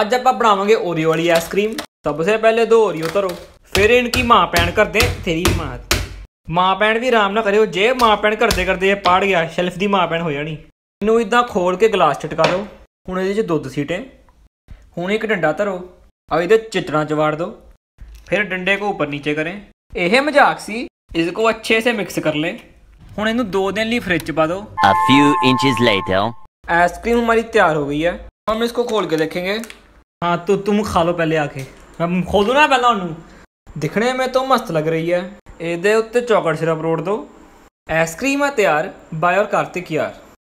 ਅੱਜ ਆਪਾਂ ਬਣਾਵਾਂਗੇ ਓਰੀਓ ਵਾਲੀ ਆਈਸਕ੍ਰੀਮ ਸਭ ਤੋਂ ਪਹਿਲੇ ਦੋ तरो ਧਰੋ ਫਿਰ ਇਹਨਾਂ पैन कर दे तेरी माँ ਮਾਂ ਪੈਣ ਵੀ ਆਰਾਮ ਨਾਲ ਕਰਿਓ ਜੇ ਮਾਂ ਪੈਣ ਕਰਦੇ ਕਰਦੇ ਪਾੜ ਗਿਆ ਸ਼ੈਲਫ ਦੀ ਮਾਂ ਪੈਣ ਹੋ ਜਾਣੀ ਇਹਨੂੰ ਇਦਾਂ ਖੋਲ ਕੇ ਗਲਾਸ ਟਟਕਾ ਦਿਓ ਹੁਣ ਇਹਦੇ 'ਚ ਦੁੱਧ ਸੀਟੇ ਹੁਣ ਇੱਕ ਡੰਡਾ ਧਰੋ ਆ ਇਹਦੇ ਚਿਤਰਾਂ 'ਚ ਵਾੜ ਦਿਓ ਫਿਰ ਡੰਡੇ ਕੋ ਉੱਪਰ ਨੀਚੇ ਕਰੇ ਇਹ ਮਜ਼ਾਕ ਸੀ ਇਸ ਕੋ ਅੱਛੇ ਸੇ ਮਿਕਸ ਕਰ ਲੈ ਹੁਣ ਇਹਨੂੰ 2 ਦਿਨ ਲਈ ਫ੍ਰਿਜ 'ਚ ਪਾ ਦਿਓ a few inches later ice cream ਹਮਾਰੀ ਤਿਆਰ ਹੋ ਗਈ ਹੈ ਹਮ ਇਸ ਕੋ ਖੋਲ ਕੇ देखेंगे हाँ तो तुम खा लो पहले आके ਮੈਂ ਖੋਲੂ ਨਾ ਪਹਿਲਾਂ ਉਹਨੂੰ ਦਿਖਣੇ ਮੇ ਤੋਂ ਮਸਤ ਲੱਗ ਰਹੀ ਹੈ ਇਹਦੇ ਉੱਤੇ ਚੌਕਟ ਸਿਰਪ ਰੋੜ ਦਿਓ ਆਈਸਕ੍ਰੀਮ ਹੈ ਤਿਆਰ ਬਾਈ ਔਰ ਕਾਰਤਿਕ ਯਾਰ